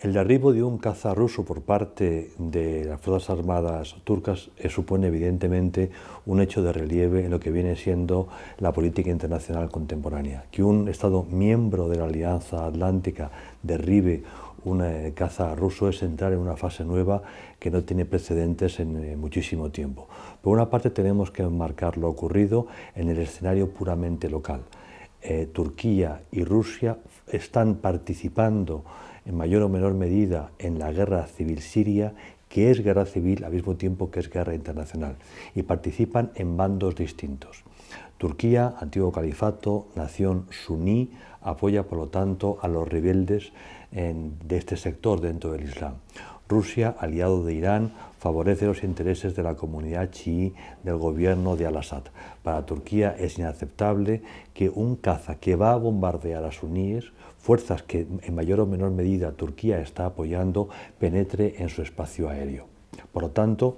El derribo de un caza ruso por parte de las Fuerzas Armadas turcas eh, supone evidentemente un hecho de relieve en lo que viene siendo la política internacional contemporánea. Que un Estado miembro de la Alianza Atlántica derribe un eh, caza ruso es entrar en una fase nueva que no tiene precedentes en eh, muchísimo tiempo. Por una parte tenemos que enmarcar lo ocurrido en el escenario puramente local. Eh, Turquía y Rusia están participando en mayor o menor medida en la guerra civil siria, que es guerra civil al mismo tiempo que es guerra internacional, y participan en bandos distintos. Turquía, antiguo califato, nación suní, apoya por lo tanto a los rebeldes de este sector dentro del Islam. Rusia, aliado de Irán, favorece los intereses de la comunidad chií del gobierno de Al-Assad. Para Turquía es inaceptable que un caza que va a bombardear a suníes, fuerzas que en mayor o menor medida Turquía está apoyando, penetre en su espacio aéreo. Por lo tanto,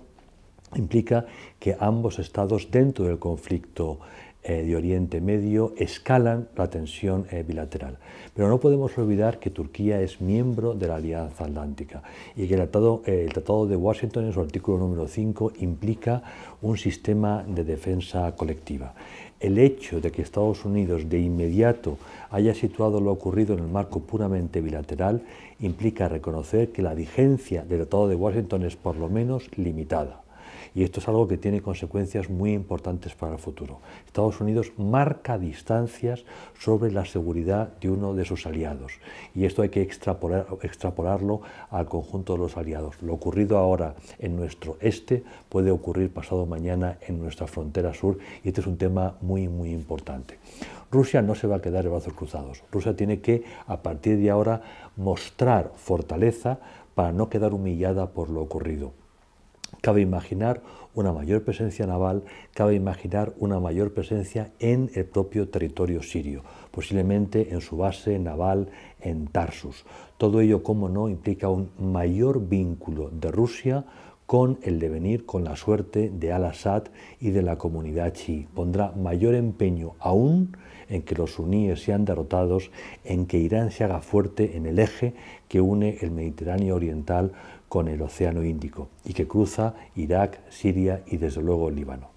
implica que ambos estados dentro del conflicto eh, de Oriente Medio escalan la tensión eh, bilateral. Pero no podemos olvidar que Turquía es miembro de la Alianza Atlántica y que el eh, Tratado, de Washington en su artículo número 5 implica un sistema de defensa colectiva. El hecho de que Estados Unidos de inmediato haya situado lo ocurrido en el marco puramente bilateral implica reconocer que la vigencia del Tratado de Washington es por lo menos limitada. Y esto es algo que tiene consecuencias muy importantes para el futuro. Estados Unidos marca distancias sobre la seguridad de uno de sus aliados. Y esto hay que extrapolarlo al conjunto de los aliados. Lo ocurrido ahora en nuestro este puede ocurrir pasado mañana en nuestra frontera sur y este es un tema muy, muy importante. Rusia no se va a quedar de brazos cruzados. Rusia tiene que, a partir de ahora, mostrar fortaleza para no quedar humillada por lo ocurrido. Cabe imaginar una mayor presencia naval, cabe imaginar una mayor presencia en el propio territorio sirio, posiblemente en su base naval en Tarsus. Todo ello, como no, implica un mayor vínculo de Rusia con el devenir, con la suerte de Al-Assad y de la comunidad chií. Pondrá mayor empeño aún en que los suníes sean derrotados, en que Irán se haga fuerte en el eje que une el Mediterráneo Oriental con el Océano Índico y que cruza Irak, Siria y desde luego Líbano.